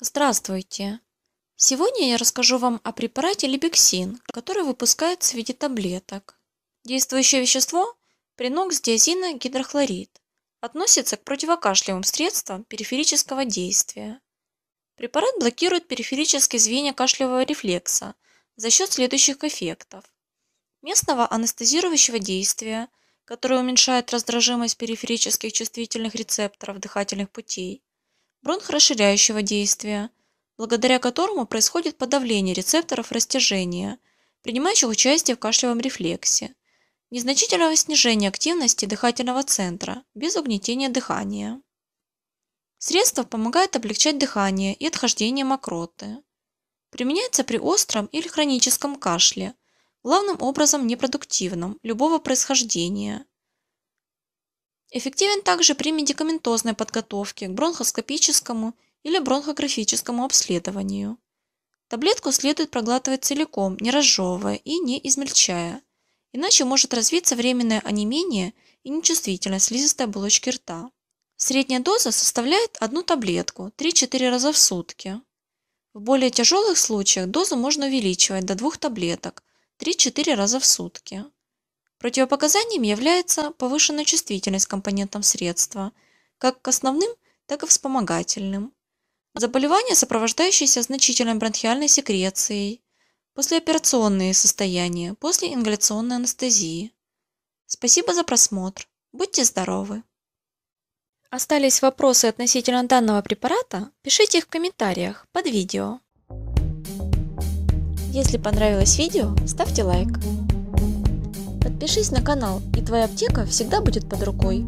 Здравствуйте! Сегодня я расскажу вам о препарате либексин, который выпускается в виде таблеток. Действующее вещество – принокс гидрохлорид. Относится к противокашлевым средствам периферического действия. Препарат блокирует периферические звенья кашлевого рефлекса – за счет следующих эффектов. Местного анестезирующего действия, которое уменьшает раздражимость периферических чувствительных рецепторов дыхательных путей, бронхорасширяющего действия, благодаря которому происходит подавление рецепторов растяжения, принимающих участие в кашлевом рефлексе, незначительного снижения активности дыхательного центра без угнетения дыхания. Средство помогает облегчать дыхание и отхождение мокроты. Применяется при остром или хроническом кашле, главным образом непродуктивном, любого происхождения. Эффективен также при медикаментозной подготовке к бронхоскопическому или бронхографическому обследованию. Таблетку следует проглатывать целиком, не разжевывая и не измельчая, иначе может развиться временное онемение и нечувствительность слизистой оболочки рта. Средняя доза составляет одну таблетку 3-4 раза в сутки. В более тяжелых случаях дозу можно увеличивать до двух таблеток 3-4 раза в сутки. Противопоказанием является повышенная чувствительность к компонентам средства, как к основным, так и вспомогательным. Заболевания, сопровождающиеся значительной бронхиальной секрецией, послеоперационные состояния, после ингаляционной анестезии. Спасибо за просмотр. Будьте здоровы! Остались вопросы относительно данного препарата? Пишите их в комментариях под видео. Если понравилось видео, ставьте лайк. Подпишись на канал, и твоя аптека всегда будет под рукой.